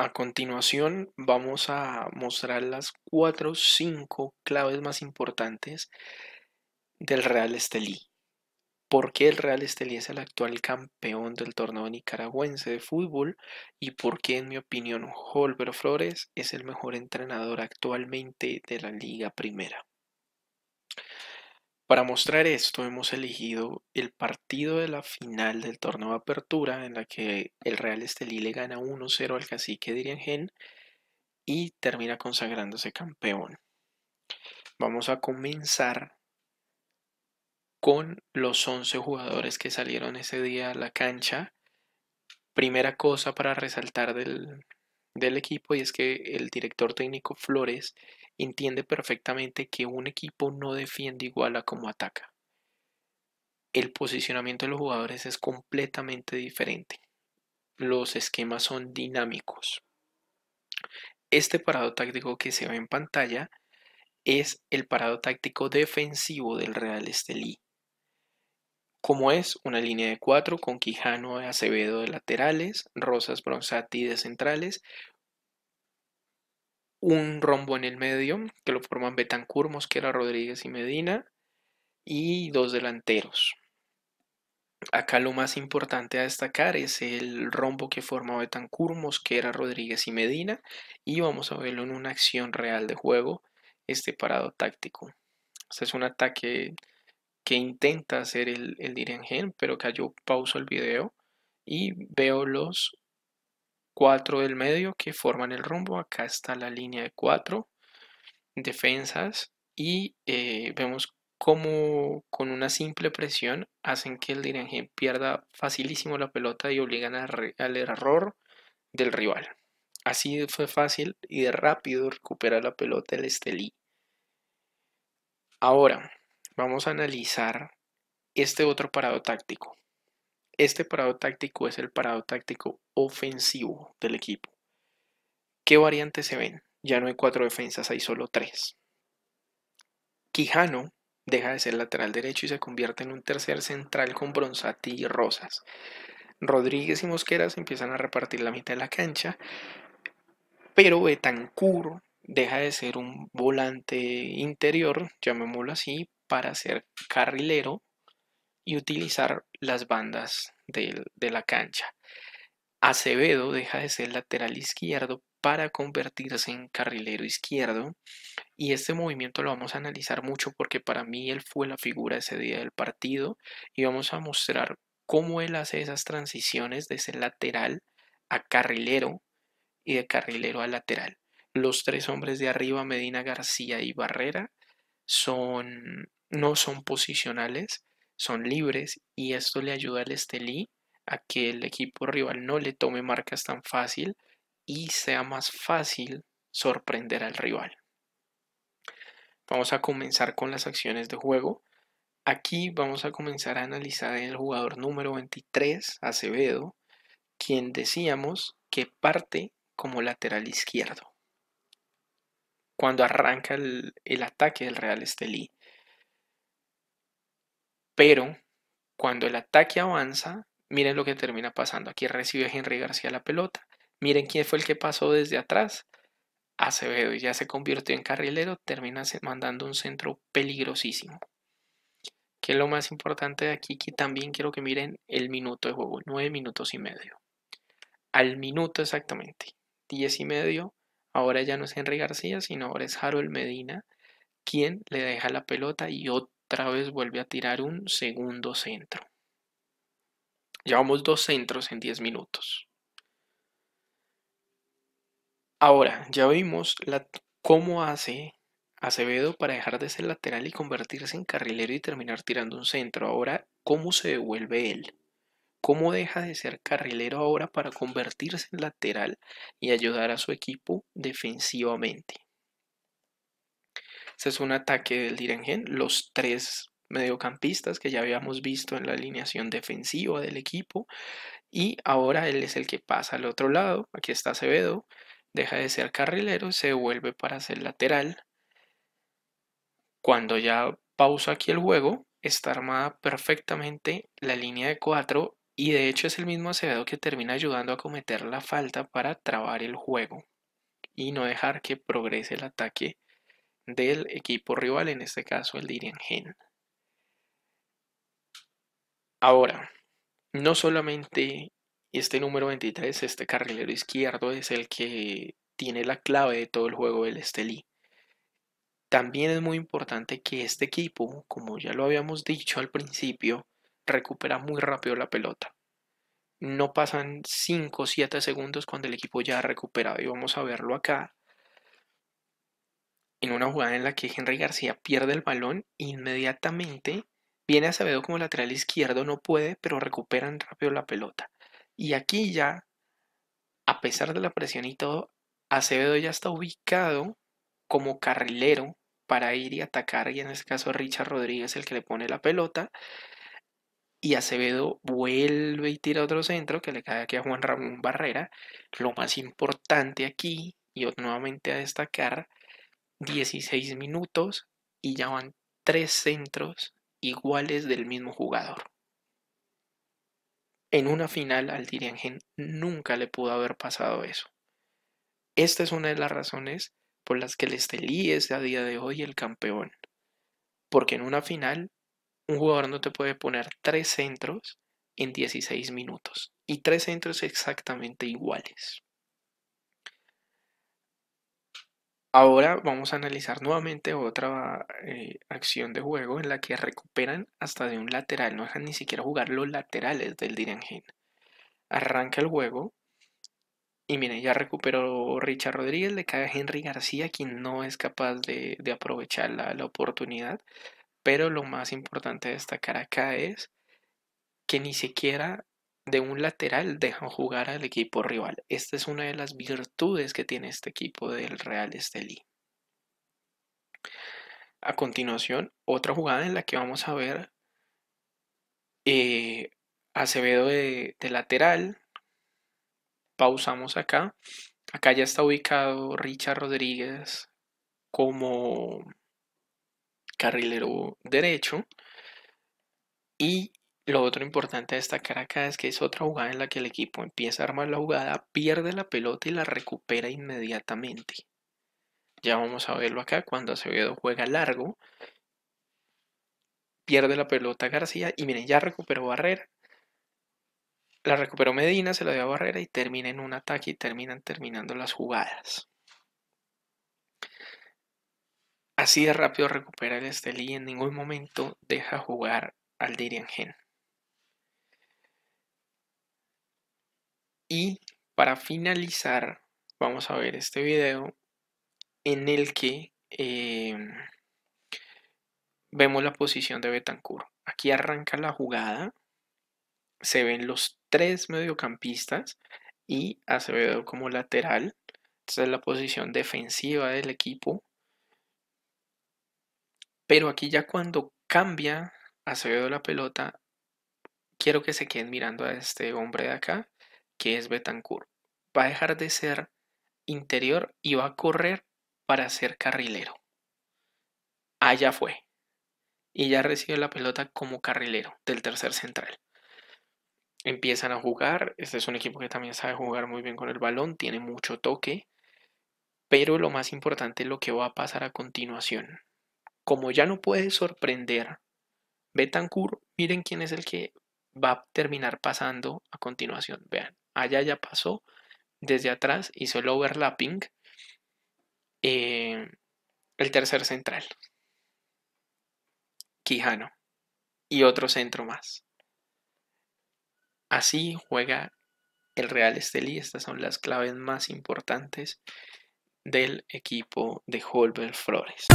A continuación vamos a mostrar las 4 o 5 claves más importantes del Real Estelí. ¿Por qué el Real Estelí es el actual campeón del torneo nicaragüense de fútbol? ¿Y por qué, en mi opinión, Holver Flores es el mejor entrenador actualmente de la Liga Primera? Para mostrar esto hemos elegido el partido de la final del torneo de apertura en la que el Real Estelí le gana 1-0 al cacique Gen y termina consagrándose campeón. Vamos a comenzar con los 11 jugadores que salieron ese día a la cancha. Primera cosa para resaltar del, del equipo y es que el director técnico Flores entiende perfectamente que un equipo no defiende igual a como ataca. El posicionamiento de los jugadores es completamente diferente. Los esquemas son dinámicos. Este parado táctico que se ve en pantalla es el parado táctico defensivo del Real Estelí como es una línea de cuatro con Quijano Acevedo de laterales, Rosas Bronsati de centrales, un rombo en el medio que lo forman Betancur, Mosquera, Rodríguez y Medina y dos delanteros. Acá lo más importante a destacar es el rombo que forma Betancur, Mosquera, Rodríguez y Medina y vamos a verlo en una acción real de juego, este parado táctico. Este es un ataque que intenta hacer el, el pero que yo pauso el video y veo los cuatro del medio que forman el rumbo. Acá está la línea de cuatro defensas y eh, vemos cómo con una simple presión hacen que el dirigen pierda facilísimo la pelota y obligan a al error del rival. Así fue fácil y de rápido recuperar la pelota el Estelí. Ahora, vamos a analizar este otro parado táctico. Este parado táctico es el parado táctico ofensivo del equipo. ¿Qué variantes se ven? Ya no hay cuatro defensas, hay solo tres. Quijano deja de ser lateral derecho y se convierte en un tercer central con Bronzati y Rosas. Rodríguez y Mosquera empiezan a repartir la mitad de la cancha, pero Betancourt deja de ser un volante interior, llamémoslo así, para ser carrilero y utilizar las bandas de, la cancha. Acevedo deja de ser lateral izquierdo para convertirse en carrilero izquierdo. Y este movimiento lo vamos a analizar mucho porque para mí él fue la figura ese día del partido y vamos a mostrar cómo él hace esas transiciones de ser lateral a carrilero y de carrilero a lateral. Los tres hombres de arriba, Medina García y Barrera, son, no son posicionales, son libres y esto le ayuda al Estelí a que el equipo rival no le tome marcas tan fácil y sea más fácil sorprender al rival. Vamos a comenzar con las acciones de juego. Aquí vamos a comenzar a analizar el jugador número 23, Acevedo, quien decíamos que parte como lateral izquierdo cuando arranca el, ataque del Real Estelí. Pero cuando el ataque avanza, miren lo que termina pasando. Aquí recibe Henry García la pelota. Miren quién fue el que pasó desde atrás. Acevedo y ya se convirtió en carrilero, termina mandando un centro peligrosísimo. Que es lo más importante de aquí, que también quiero que miren el minuto de juego, nueve minutos y medio. Al minuto exactamente, diez y medio, Ahora ya no es Henry García, sino ahora es Harold Medina, quien le deja la pelota y otra vez vuelve a tirar un segundo centro. Llevamos dos centros en 10 minutos. Ahora, ya vimos cómo hace Acevedo para dejar de ser lateral y convertirse en carrilero y terminar tirando un centro. Ahora, ¿cómo se devuelve él? cómo deja de ser carrilero ahora para convertirse en lateral y ayudar a su equipo defensivamente. Este es un ataque del Direngen. Los tres mediocampistas que ya habíamos visto en la alineación defensiva del equipo. Y ahora él es el que pasa al otro lado. Aquí está Acevedo. Deja de ser carrilero, y se vuelve para ser lateral. Cuando ya pausa aquí el juego, está armada perfectamente la línea de cuatro y de hecho es el mismo Acevedo que termina ayudando a cometer la falta para trabar el juego y no dejar que progrese el ataque del equipo rival, en este caso el Gen. Ahora, no solamente este número 23, este carrilero izquierdo, es el que tiene la clave de todo el juego del Estelí. También es muy importante que este equipo, como ya lo habíamos dicho al principio, recupera muy rápido la pelota. No pasan 5 o 7 segundos cuando el equipo ya ha recuperado. Y vamos a verlo acá. En una jugada en la que Henry García pierde el balón, inmediatamente viene Acevedo como lateral izquierdo, no puede, pero recuperan rápido la pelota. Y aquí ya, a pesar de la presión y todo, Acevedo ya está ubicado como carrilero para ir y atacar, y en este caso Richard Rodríguez el que le pone la pelota, y Acevedo vuelve y tira otro centro que le cae aquí a Juan Ramón Barrera. Lo más importante aquí, y nuevamente a destacar, 16 minutos y ya van tres centros iguales del mismo jugador. En una final al Dirigen nunca le pudo haber pasado eso. Esta es una de las razones por las que el Estelí es a día de hoy el campeón. Porque en una final un jugador no te puede poner tres centros en 16 minutos y tres centros exactamente iguales. Ahora vamos a analizar nuevamente otra eh, acción de juego en la que recuperan hasta de un lateral, no dejan ni siquiera jugar los laterales del Dirangen. Arranca el juego y miren, ya recuperó Richard Rodríguez, le cae a Henry García, quien no es capaz de, aprovechar la, la oportunidad. Pero lo más importante destacar acá es que ni siquiera de un lateral dejan jugar al equipo rival. Esta es una de las virtudes que tiene este equipo del Real Estelí. A continuación, otra jugada en la que vamos a ver eh, Acevedo de, de lateral. Pausamos acá. Acá ya está ubicado Richard Rodríguez como carrilero derecho. Y lo otro importante a destacar acá es que es otra jugada en la que el equipo empieza a armar la jugada, pierde la pelota y la recupera inmediatamente. Ya vamos a verlo acá cuando Acevedo juega largo. Pierde la pelota García y miren, ya recuperó Barrera. La recuperó Medina, se la dio a Barrera y termina en un ataque y terminan terminando las jugadas. Así de rápido recupera el Estelí y en ningún momento deja jugar al Gen. Y para finalizar, vamos a ver este video en el que em, vemos la posición de Betancourt. Aquí arranca la jugada, se ven los tres mediocampistas y Acevedo como lateral. Esta es la posición defensiva del equipo pero aquí ya cuando cambia a de la pelota, quiero que se queden mirando a este hombre de acá, que es Betancourt. Va a dejar de ser interior y va a correr para ser carrilero. Allá fue. Y ya recibe la pelota como carrilero del tercer central. Empiezan a jugar. Este es un equipo que también sabe jugar muy bien con el balón. Tiene mucho toque. Pero lo más importante es lo que va a pasar a continuación como ya no puede sorprender Betancourt, miren quién es el que va a terminar pasando a continuación. Vean, allá ya pasó desde atrás, y solo overlapping. Eh, el tercer central, Quijano, y otro centro más. Así juega el Real Estelí. Estas son las claves más importantes del equipo de Holber Flores.